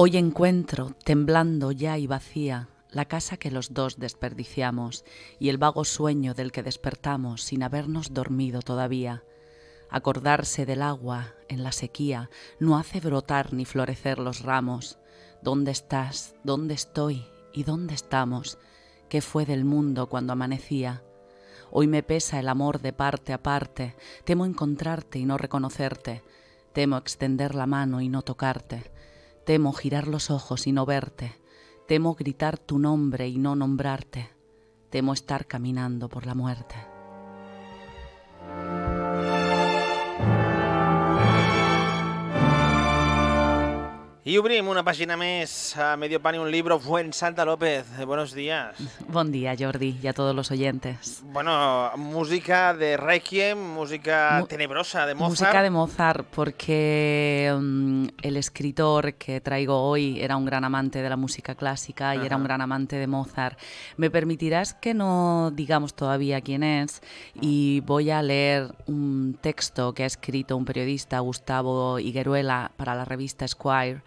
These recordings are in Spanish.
Hoy encuentro, temblando ya y vacía, la casa que los dos desperdiciamos y el vago sueño del que despertamos sin habernos dormido todavía. Acordarse del agua en la sequía no hace brotar ni florecer los ramos. ¿Dónde estás? ¿Dónde estoy? ¿Y dónde estamos? ¿Qué fue del mundo cuando amanecía? Hoy me pesa el amor de parte a parte, temo encontrarte y no reconocerte, temo extender la mano y no tocarte Temo girar los ojos y no verte. Temo gritar tu nombre y no nombrarte. Temo estar caminando por la muerte. Y una página más, Medio Pan y un libro, Buen Santa López. Buenos días. Buen día, Jordi, y a todos los oyentes. Bueno, música de Requiem, música tenebrosa de Mozart. Música de Mozart, porque mm, el escritor que traigo hoy era un gran amante de la música clásica y era un gran amante de Mozart. Me permitirás que no digamos todavía quién es y voy a leer un texto que ha escrito un periodista, Gustavo Higueruela, para la revista Esquire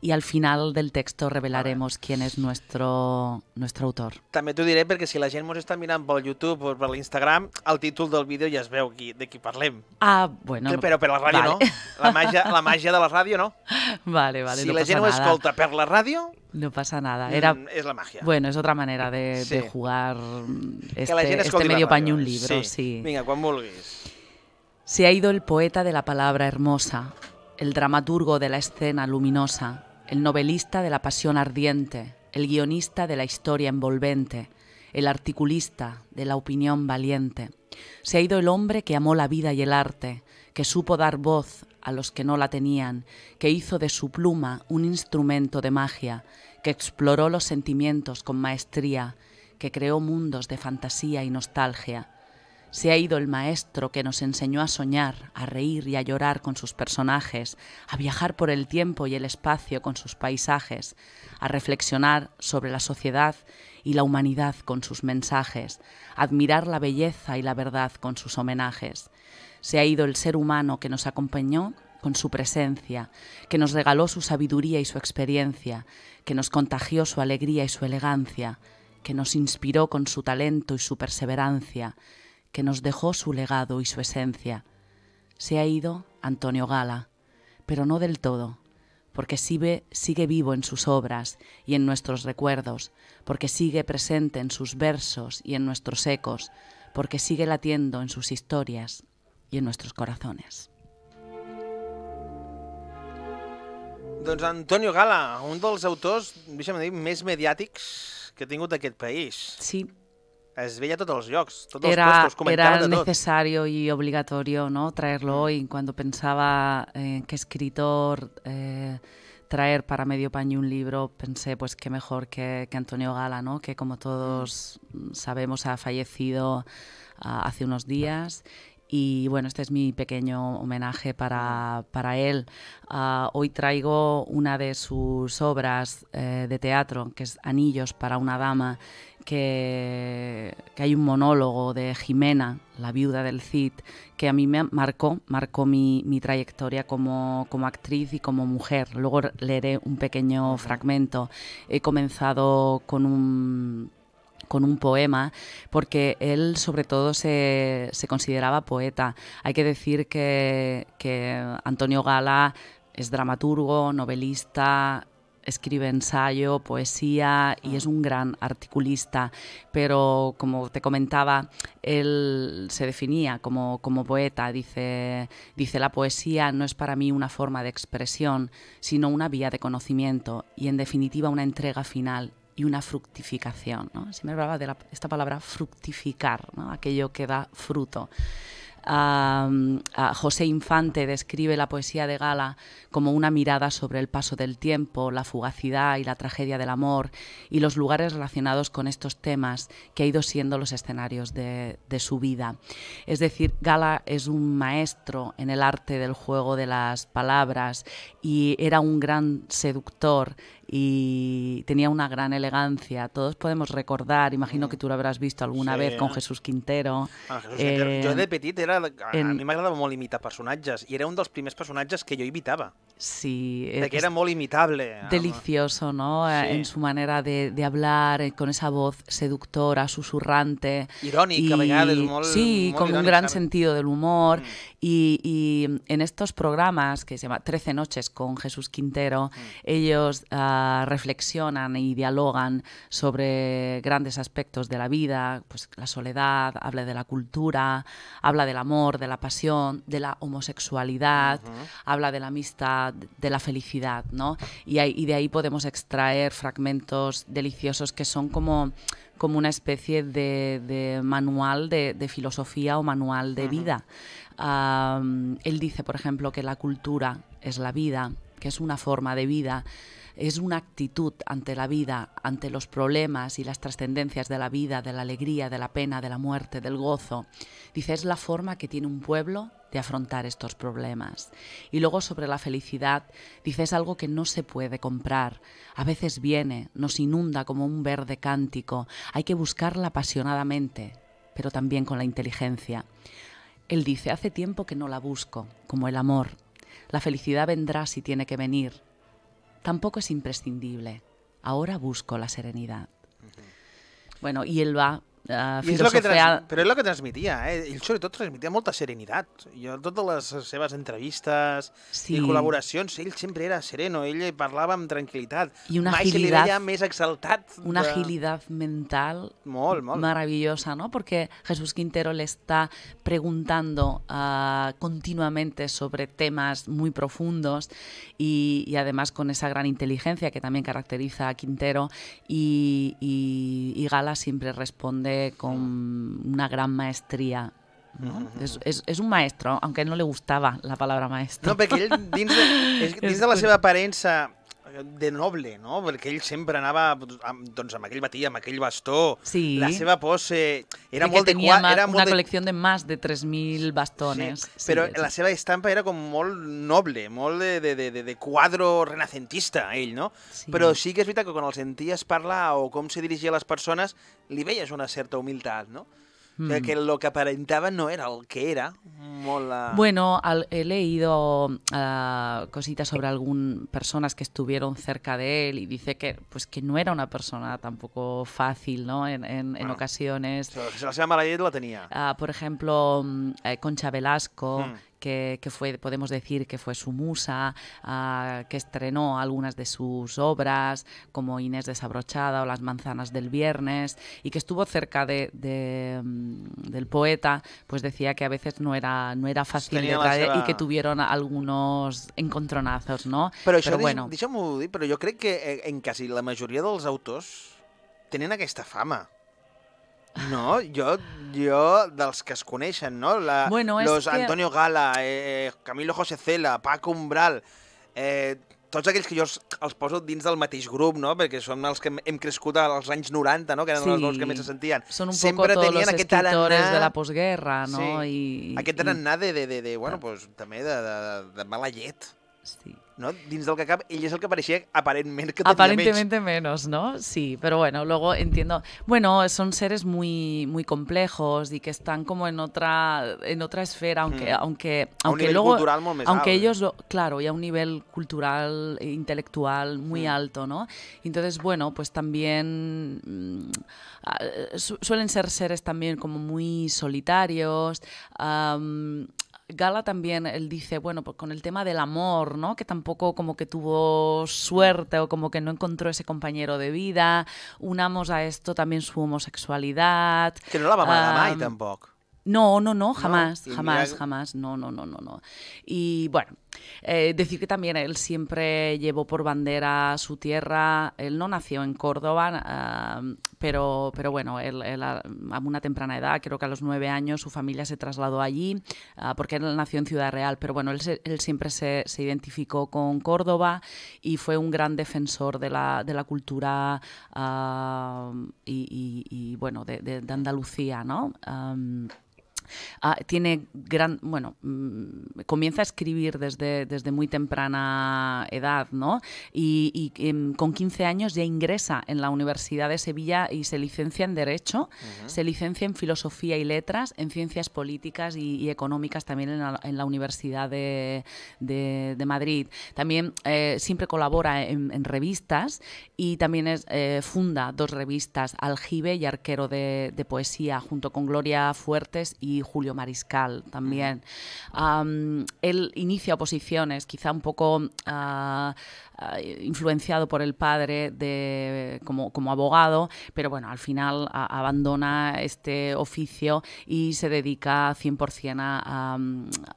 y al final del texto revelaremos quién es nuestro, nuestro autor. També t'ho diré perquè si la gent nos està mirant pel YouTube o per l'Instagram, el títol del vídeo ja es veu qui, de qui parlem. Ah, bueno. Que, però per la ràdio vale. no. La màgia, la màgia de la ràdio no. Vale, vale, si no la gent nada. ho escolta per la ràdio... No pasa nada. Mm, Era, es la magia. Bueno, es otra manera de, sí. de jugar este, este medio paño un libro. Sí. sí. Vinga, quan vulguis. Se ha ido el poeta de la palabra hermosa, el dramaturgo de la escena luminosa, el novelista de la pasión ardiente, el guionista de la historia envolvente, el articulista de la opinión valiente. Se ha ido el hombre que amó la vida y el arte, que supo dar voz a los que no la tenían, que hizo de su pluma un instrumento de magia, que exploró los sentimientos con maestría, que creó mundos de fantasía y nostalgia, se ha ido el maestro que nos enseñó a soñar, a reír y a llorar con sus personajes, a viajar por el tiempo y el espacio con sus paisajes, a reflexionar sobre la sociedad y la humanidad con sus mensajes, a admirar la belleza y la verdad con sus homenajes. Se ha ido el ser humano que nos acompañó con su presencia, que nos regaló su sabiduría y su experiencia, que nos contagió su alegría y su elegancia, que nos inspiró con su talento y su perseverancia, que nos dejó su legado y su esencia. Se ha ido Antonio Gala, pero no del todo, porque sigue, vivo en sus obras y en nuestros recuerdos, porque sigue presente en sus versos y en nuestros ecos, porque sigue latiendo en sus historias y en nuestros corazones. don Antonio Gala, un dels autors, deixa'm dir, que ha tingut aquest país. Sí, es bella todos los llocs, era, Era necesario y obligatorio ¿no? traerlo mm. hoy, cuando pensaba en eh, que escritor... Eh, traer para medio paño un libro, pensé pues qué mejor que, Antonio Gala, ¿no? que como todos mm. sabemos ha fallecido ah, hace unos días y bueno, este es mi pequeño homenaje para, mm. para él. Ah, hoy traigo una de sus obras eh, de teatro, que es Anillos para una dama, que, hay un monólogo de Jimena, la viuda del Cid, que a mí me marcó, marcó mi, trayectoria como, actriz y como mujer. Luego leeré un pequeño fragmento. He comenzado con un con un poema, porque él sobre todo se, consideraba poeta. Hay que decir que, que Antonio Gala es dramaturgo, novelista, escribe ensayo, poesía y ah. es un gran articulista, pero como te comentaba, él se definía como, poeta, dice, dice, la poesía no es para mí una forma de expresión, sino una vía de conocimiento y en definitiva una entrega final y una fructificación. ¿no? me hablaba de esta palabra fructificar, aquello que da fruto. José Infante describe la poesía de Gala como una mirada sobre el paso del tiempo, la fugacidad y la tragedia del amor y los lugares relacionados con estos temas que ha ido siendo los escenarios de, su vida. Es decir, Gala es un maestro en el arte del juego de las palabras y era un gran seductor y tenía una gran elegancia. Todos podemos recordar, imagino mm. que tú lo habrás visto alguna vez con Jesús Quintero. Yo eh, de petit era m'agrada en... a mi m'agradava molt imitar personatges i era un dels primers personatges que jo imitava. que era muy imitable. Delicioso, ¿no? Eh, en su manera de, hablar, eh, con esa voz seductora, susurrante. Irónica, Sí, con un gran sentido del humor. Mm. Y, en estos programas, que se llama trece noches con Jesús Quintero, mm. ellos ah, reflexionan y dialogan sobre grandes aspectos de la vida, pues la soledad, habla de la cultura, habla del amor, de la pasión, de la homosexualidad, habla de la amistad de la felicidad, ¿no? Y, de ahí podemos extraer fragmentos deliciosos que son como, como una especie de, manual de, filosofía o manual de vida. él dice, por ejemplo, que la cultura es la vida, que es una forma de vida es una actitud ante la vida, ante los problemas y las trascendencias de la vida, de la alegría, de la pena, de la muerte, del gozo. Dice, es la forma que tiene un pueblo afrontar estos problemas. Y luego sobre la felicidad, dices algo que no se puede comprar. A veces viene, nos inunda como un verde cántico. Hay que buscarla apasionadamente, pero también con la inteligencia. Él dice, hace tiempo que no la busco, como el amor. La felicidad vendrá si tiene que venir. Tampoco es imprescindible. Ahora busco la serenidad. Bueno, y él va Ah, pero lo que transmitía Però és el que transmitía eh? ell sobretot transmitía molta serenitat. Jo, totes les seves entrevistes i col·laboracions, ell era sereno, ell parlava amb tranquil·litat. una agilidad, Una agilidad mental maravillosa, ¿no? Porque Jesús Quintero le está preguntando eh, continuamente sobre temas muy profundos y, además con esa gran inteligencia que también caracteriza a Quintero y Gala siempre responde com una gran maestria. no? Mm -hmm. és, és, és un maestro, aunque no li gustava la paraula maestro. No, perquè ell, dins de, és, dins de la seva aparença de noble, no? Perquè ell sempre anava amb, doncs, amb aquell batí, amb aquell bastó, sí. la seva pose... Era molt de tenia de, era molt una de... col·lecció de més de 3.000 bastones. Sí, sí però sí, la seva estampa era com molt noble, molt de, de, de, de, de quadro renacentista, ell, no? Sí. Però sí que és veritat que quan el senties parlar o com se dirigia a les persones, li veies una certa humilitat, no? de hmm. que lo que aparentaba no era lo que era. Bueno, he leído ah, cositas sobre algunas personas que estuvieron cerca de él y dice que, pues, que no era una persona tampoco fácil, ¿no? En, en, ocasiones. se la la tenía. Ah, por ejemplo, mm, eh, Concha Velasco, hmm que, fue, podemos decir que fue su musa, ah, que estrenó algunas de sus obras, como Inés Desabrochada o Las Manzanas del Viernes, y que estuvo cerca mm, del poeta, pues decía que a veces no era, no era fácil y que tuvieron algunos encontronazos, no? Pero això, bueno. pero yo creo que eh, en casi la mayoría de los autors tenen esta fama. No, jo, jo dels que es coneixen, no? La, bueno, los que... Antonio Gala, eh, eh, Camilo José Cela, Paco Umbral, eh, tots aquells que jo els, els poso dins del mateix grup, no? Perquè som els que hem, crescut als anys 90, no? Que eren sí. els que més se sentien. Són un Sempre poco tenien aquest tarannà... de la postguerra, no? Sí. I, aquest tarannà i... de, de, de, de, bueno, ah. pues, també de, de, de mala llet. Sí. no? Dins del que cap, ell el que Aparentemente menos, ¿no? Sí, pero bueno, luego entiendo... Bueno, son seres muy, muy complejos y que están como en otra, en otra esfera, hmm. aunque, aunque, aunque luego... aunque ellos, eh. claro, y a un nivel cultural, e intelectual muy hmm. alto, ¿no? Entonces, bueno, pues también mm, ah, suelen ser seres también como muy solitarios, Gala también, él dice, bueno, pues con el tema del amor, ¿no? Que tampoco como que tuvo suerte o como que no encontró ese compañero de vida. Unamos a esto también su homosexualidad. Que no la va a a Mai tampoco. No, no, no, jamás, jamás, jamás, no, no, no, no, no. Y bueno, eh, decir que también él siempre llevó por bandera su tierra, él no nació en Córdoba, pero, pero bueno, a, una temprana edad, creo que a los nueve años, su familia se trasladó allí, ah, porque él nació en Ciudad Real, pero bueno, él, siempre se, identificó con Córdoba y fue un gran defensor de la, cultura y, bueno, de, Andalucía, ¿no? Ah, tiene gran, bueno, mm, comienza a escribir desde, desde muy temprana edad, ¿no? Y, em, con 15 años ya ingresa en la Universidad de Sevilla y se licencia en Derecho, se licencia en Filosofía y Letras, en Ciencias Políticas y, Económicas también en la, Universidad de, Madrid. También eh, siempre colabora en, revistas y también es, eh, funda dos revistas, Aljibe y Arquero de, de Poesía, junto con Gloria Fuertes y Julio Mariscal también. él inicia oposiciones, quizá un poco ah, eh, influenciado por el padre de, como, como, abogado, pero bueno, al final abandona este oficio y se dedica 100% a,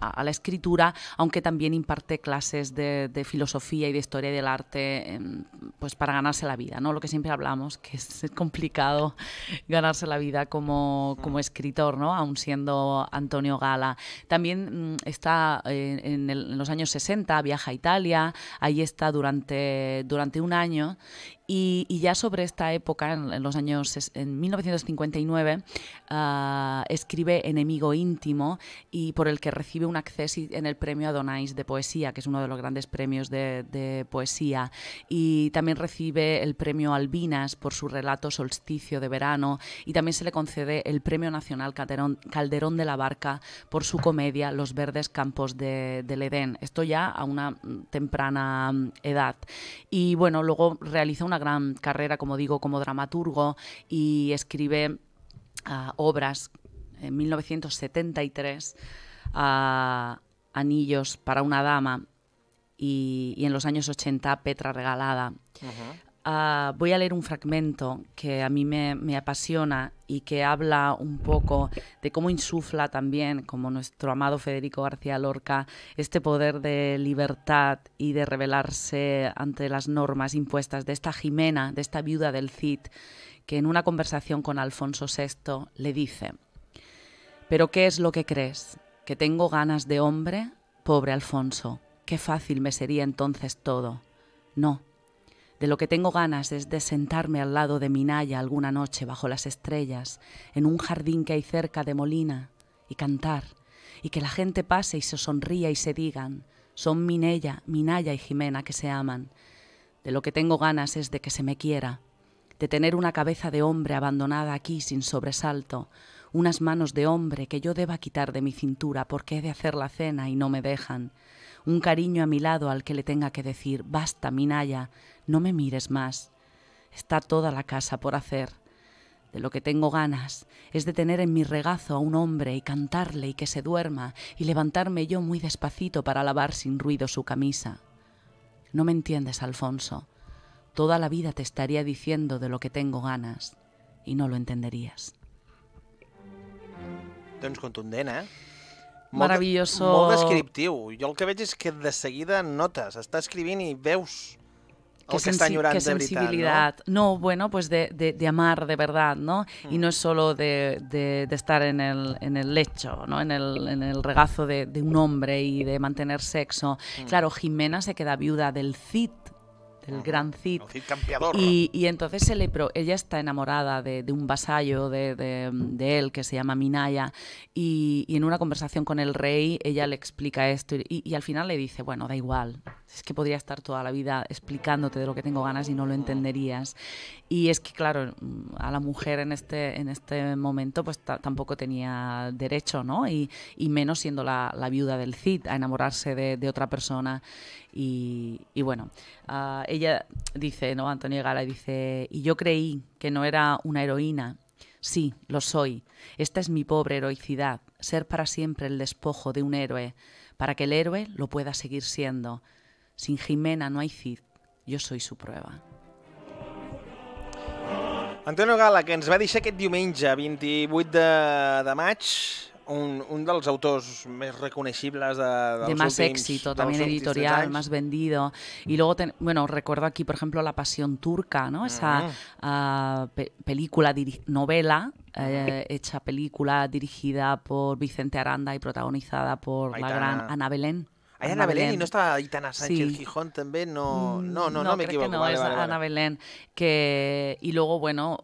a, la escritura, aunque también imparte clases de, de, filosofía y de historia del arte pues para ganarse la vida, ¿no? lo que siempre hablamos, que es complicado ganarse la vida como, como escritor, ¿no? aun siendo Antonio Gala. También mm, está eh, en, en los años 60, viaja a Italia, ahí está durante durante, durante un año y, ya sobre esta época, en, los años, en 1959, ah, escribe Enemigo íntimo y por el que recibe un acceso en el premio Adonais de poesía, que es uno de los grandes premios de, de poesía. Y también recibe el premio Albinas por su relato Solsticio de verano. Y también se le concede el premio nacional Calderón, Calderón de la Barca por su comedia Los verdes campos de, del Edén. Esto ya a una temprana mm, edad. Y bueno, luego realiza una gran carrera, como digo, como dramaturgo y escribe ah, obras en 1973, ah, Anillos para una dama y, en los años 80, Petra Regalada. Ah, voy a leer un fragmento que a mí me, me, apasiona y que habla un poco de cómo insufla también, como nuestro amado Federico García Lorca, este poder de libertad y de rebelarse ante las normas impuestas de esta Jimena, de esta viuda del Cid, que en una conversación con Alfonso VI le dice, ¿pero qué es lo que crees? ¿Que tengo ganas de hombre? Pobre Alfonso, qué fácil me sería entonces todo. No de lo que tengo ganas es de sentarme al lado de Minaya alguna noche bajo las estrellas, en un jardín que hay cerca de Molina, y cantar, y que la gente pase y se sonría y se digan, son Minella, Minaya y Jimena que se aman. De lo que tengo ganas es de que se me quiera, de tener una cabeza de hombre abandonada aquí sin sobresalto, unas manos de hombre que yo deba quitar de mi cintura porque he de hacer la cena y no me dejan, un cariño a mi lado al que le tenga que decir, basta, Minaya, no me mires más. Está toda la casa por hacer. De lo que tengo ganas es de tener en mi regazo a un hombre y cantarle y que se duerma y levantarme yo muy despacito para lavar sin ruido su camisa. No me entiendes, Alfonso. Toda la vida te estaría diciendo de lo que tengo ganas y no lo entenderías. Doncs contundent, eh? Maravilloso. Molt descriptiu. Jo el que veig és que de seguida notes, està escrivint i veus el que, està enyorant de veritat. sensibilidad. ¿no? ¿no? bueno, pues de, de, de, amar de verdad, ¿no? Mm. Y no es solo de, de, estar en el, en el lecho, ¿no? En el, en el regazo de, un hombre y de mantener sexo. Mm. Claro, Jimena se queda viuda del CIT, el gran Cid. Y, y, entonces se le ella está enamorada de, de un vasallo de, de, él que se llama Minaya y, y, en una conversación con el rey ella le explica esto y, y, al final le dice, bueno, da igual, es que podría estar toda la vida explicándote de lo que tengo ganas y no lo entenderías. Y es que, claro, a la mujer en este, en este momento pues tampoco tenía derecho, ¿no? Y, menos siendo la, la, viuda del Cid a enamorarse de, otra persona. Y, bueno, ah, ella dice, ¿no? Antonio Gala dice, y yo creí que no era una heroína. Sí, lo soy. Esta es mi pobre heroicidad, ser para siempre el despojo de un héroe, para que el héroe lo pueda seguir siendo. Sin Jimena no hay Cid, yo soy su prueba. Antonio Gala, que ens va deixar aquest diumenge, 28 de, de un, un dels autors més reconeixibles de, de, de más últims, éxito, editorial, más vendido. Y luego, ten, bueno, recuerdo aquí, por ejemplo, La Pasión Turca, ¿no? Esa uh uh, pe película, novela, eh, hecha película, dirigida por Vicente Aranda y protagonizada por Aitana. la gran Ana Belén. Hay Ana, Belén. y no está Itana Sánchez el Gijón también, mm, no, no, no, me equivoco. Que no, es Ana Belén. Que, y luego, bueno,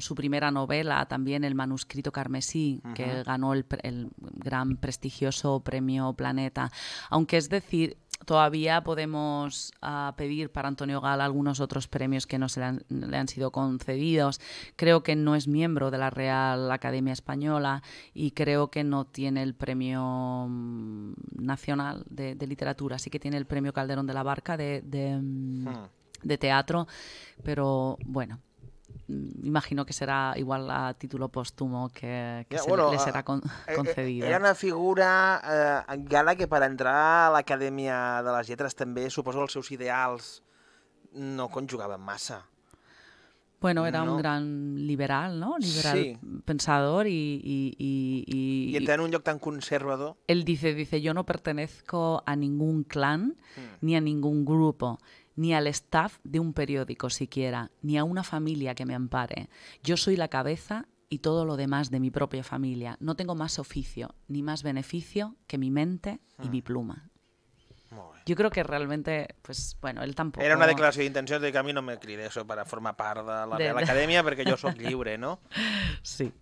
su primera novela también, El manuscrito carmesí, que ganó el, el gran prestigioso premio Planeta. Aunque es decir, Todavía podemos ah, pedir para Antonio Gala algunos otros premios que no se le han, sido concedidos. Creo que no es miembro de la Real Academia Española y creo que no tiene el premio mm, nacional de, literatura. Sí que tiene el premio Calderón de la Barca de, de, mm, hmm. de teatro, pero bueno. Mm, imagino que será igual a título póstumo que, que ya, se, bueno, le será ah, con, eh, eh, concedido. Era una figura eh, gala que per entrar a l'Acadèmia de les Lletres també suposo que els seus ideals no conjugaven massa. Bueno, era no. un gran liberal, ¿no? Liberal sí. pensador y y, y, y... y entrar en un lloc tan conservador. Él dice, dice, yo no pertenezco a ningún clan mm. ni a ningún grupo. ni al staff de un periódico siquiera, ni a una familia que me ampare. Yo soy la cabeza y todo lo demás de mi propia familia. No tengo más oficio ni más beneficio que mi mente y mi hmm. pluma. Yo creo que realmente, pues bueno, él tampoco. Era una declaración de intención de que a mí no me críe eso para forma parda de la, academia porque yo soy libre no? Sí.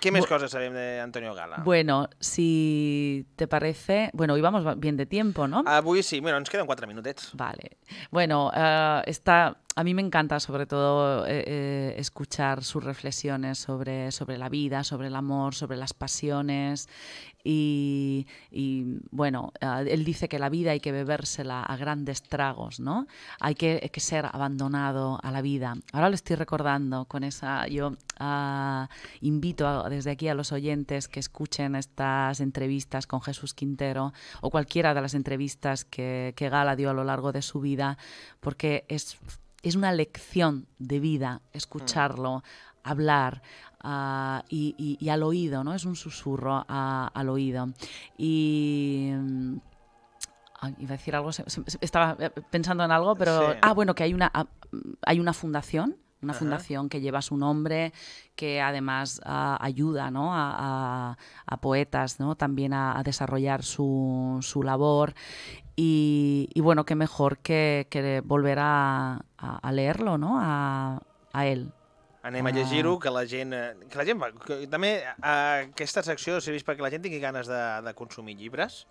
¿Qué más cosas sabemos de Antonio Gala? Bueno, si te parece... Bueno, íbamos bien de tiempo, no? Ah, sí, bueno, nos quedan cuatro minutos. Vale. Bueno, ah, está... A mí me encanta sobre todo eh, eh, escuchar sus reflexiones sobre, sobre la vida, sobre el amor, sobre las pasiones y, bueno, ah, él dice que la vida hay que bebérsela a grandes tragos, ¿no? Hay que, ser abandonado a la vida. Ahora lo estoy recordando con esa... Yo ah, invito desde aquí a los oyentes que escuchen estas entrevistas con Jesús Quintero o cualquiera de las entrevistas que, Gala dio a lo largo de su vida, porque es es una lección de vida mm. escucharlo, hablar y, al oído, ¿no? Es un susurro al oído. Y. Mm, iba a decir algo, estaba eh, pensando en algo, pero. Ah, bueno, que hay una, ah, hay una fundación. Una fundación que lleva su nombre, que además ah, ayuda a, poetas también a, desarrollar su, labor. Y, bueno, qué mejor que, que volver a, leerlo, a él. Anem a ah. llegir-ho, que la gent... Eh, que la gent que, també eh, aquesta secció serveix perquè la gent tingui ganes de, de consumir llibres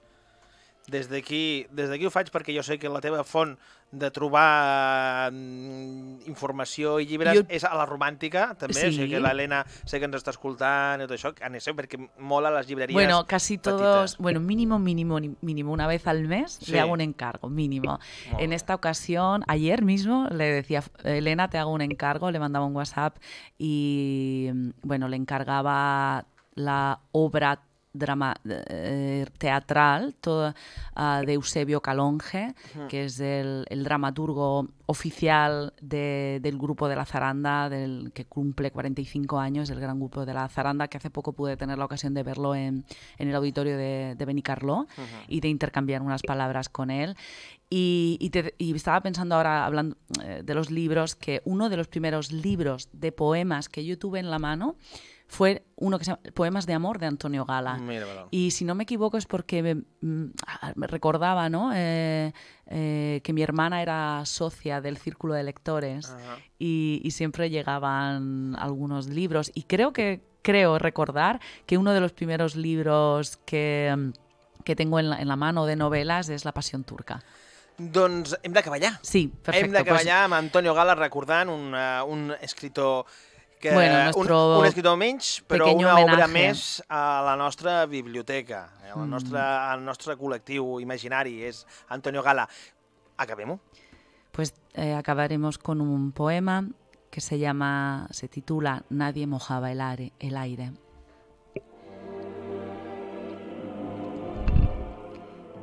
des d'aquí des d'aquí ho faig perquè jo sé que la teva font de trobar mm, informació i llibres jo... és a la romàntica, també, sí. o sigui que l'Helena sé que ens està escoltant i tot això, anéssim, perquè mola les llibreries Bueno, casi todos, petites. bueno, mínimo, mínimo, mínimo, una vez al mes sí. le hago un encargo, mínimo. oh. en esta ocasión, ayer mismo, le decía, Elena, te hago un encargo, le mandaba un WhatsApp y, mm, bueno, le encargaba la obra drama eh, teatral todo, ah, de Eusebio Calonge, que es el, dramaturgo oficial del grupo de la Zaranda, del, que cumple 45 años, el gran grupo de la Zaranda, que hace poco pude tener la ocasión de verlo en, el auditorio de, de Benicarló y de intercambiar unas palabras con él. Y, estaba pensando ahora, hablando eh, de los libros, que uno de los primeros libros de poemas que yo tuve en la mano fue uno que se llama Poemas de Amor de Antonio Gala. Y si no me equivoco es porque me, mm, ah, recordaba ¿no? Eh, eh, que mi hermana era socia del Círculo de Lectores y, siempre llegaban algunos libros. Y creo que, creo recordar que uno de los primeros libros que, mm, tengo en la, mano de novelas es La pasión turca. Doncs hem de Sí, perfecto. Pues Antonio Gala recordant un, un escritor bueno, un, escrito escritor menys, una obra més a la nuestra biblioteca, a eh, al, mm. nostre, imaginari, Antonio Gala. Acabemos. Pues eh, acabaremos con un poema que se llama, se titula Nadie mojaba el aire. El aire.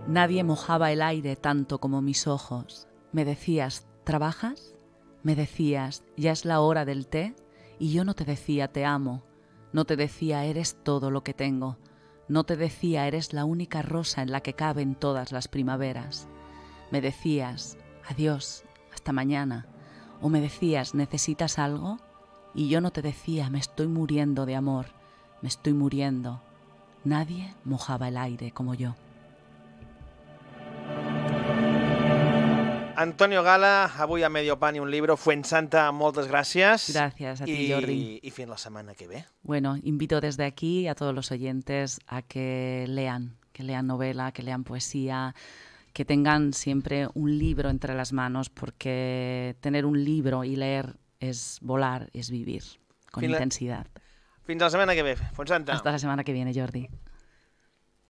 Nadie mojaba el aire tanto como mis ojos. Me decías, ¿trabajas? Me decías, ¿ya es la hora del té? y yo no te decía te amo, no te decía eres todo lo que tengo, no te decía eres la única rosa en la que caben todas las primaveras. Me decías adiós, hasta mañana, o me decías necesitas algo y yo no te decía me estoy muriendo de amor, me estoy muriendo. Nadie mojaba el aire como yo. Antonio Gala, avui a Medio Pan y un Libro, Fuensanta, santa gracias. Gracias a ti, Jordi. Y fin la semana que ve. Bueno, invito desde aquí a todos los oyentes a que lean, que lean novela, que lean poesía, que tengan siempre un libro entre las manos, porque tener un libro y leer es volar, es vivir con intensidad. Fin de la semana que ve, Fuensanta. Hasta la semana que viene, Jordi.